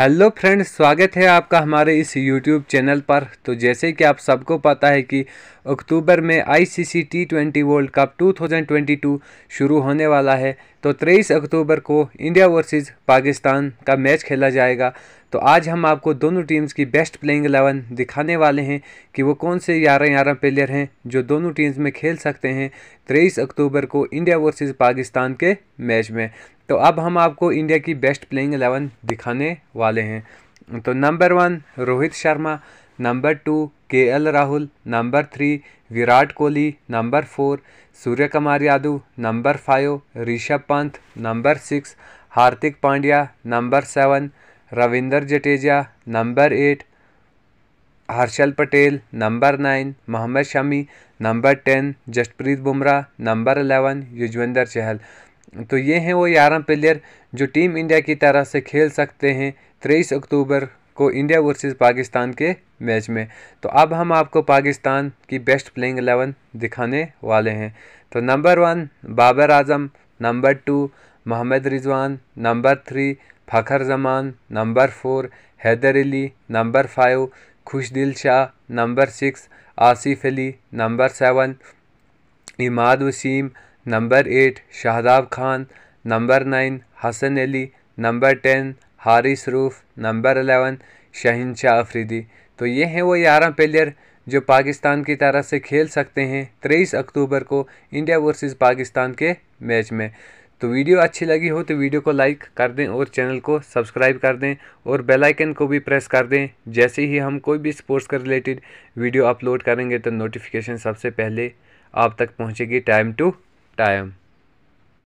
hello friends स्वागत है आपका हमारे इस यूट्यूब चैनल पर तो जैसे कि आप सबको पता है कि अक्टूबर में ICC T twenty world cup 2022 शुरू होने वाला है तो 23 अक्टूबर को इंडिया वर्सेस पाकिस्तान का मैच खेला जाएगा तो आज हम आपको दोनों टीम्स की बेस्ट प्लेइंग एलेवन दिखाने वाले हैं कि वो कौन से ग्यारह ग्यारह प्लेयर हैं जो दोनों टीम्स में खेल सकते हैं 23 अक्टूबर को इंडिया वर्सेस पाकिस्तान के मैच में तो अब हम आपको इंडिया की बेस्ट प्लेइंग एलेवन दिखाने वाले हैं तो number one Rohit Sharma number two K L Rahul number three Virat Kohli number four Surya Kumar Yadav number five Rishabh Pant number six Hardik Pandya number seven Ravindra Jadeja number eight Harshal Patel number nine Mohammed Shami number ten Jasprit Bumrah number eleven Yuzvendra Chahal तो ये हैं वो ग्यारह प्लेयर जो टीम इंडिया की तरह से खेल सकते हैं तेईस अक्टूबर को इंडिया वर्सेस पाकिस्तान के मैच में तो अब हम आपको पाकिस्तान की बेस्ट प्लेइंग एलेवन दिखाने वाले हैं तो number one Babar Azam number two Mohammad Rizwan number three Fakhar Zaman number four Haider Ali number five Khushdil Shah number six Asif Ali number seven Imad Wasim number eight Shadab Khan number nine Hasan Ali number ten Haris Rauf number eleven Shahanshah Afridi तो ये हैं वो ग्यारह प्लेयर जो पाकिस्तान की तरफ से खेल सकते हैं तेईस अक्टूबर को इंडिया वर्सेस पाकिस्तान के मैच में तो वीडियो अच्छी लगी हो तो वीडियो को लाइक कर दें और चैनल को सब्सक्राइब कर दें और बेल आइकन को भी प्रेस कर दें जैसे ही हम कोई भी स्पोर्ट्स के रिलेटेड वीडियो अपलोड करेंगे तो नोटिफिकेशन सबसे पहले आप तक पहुंचेगी टाइम टू टाइम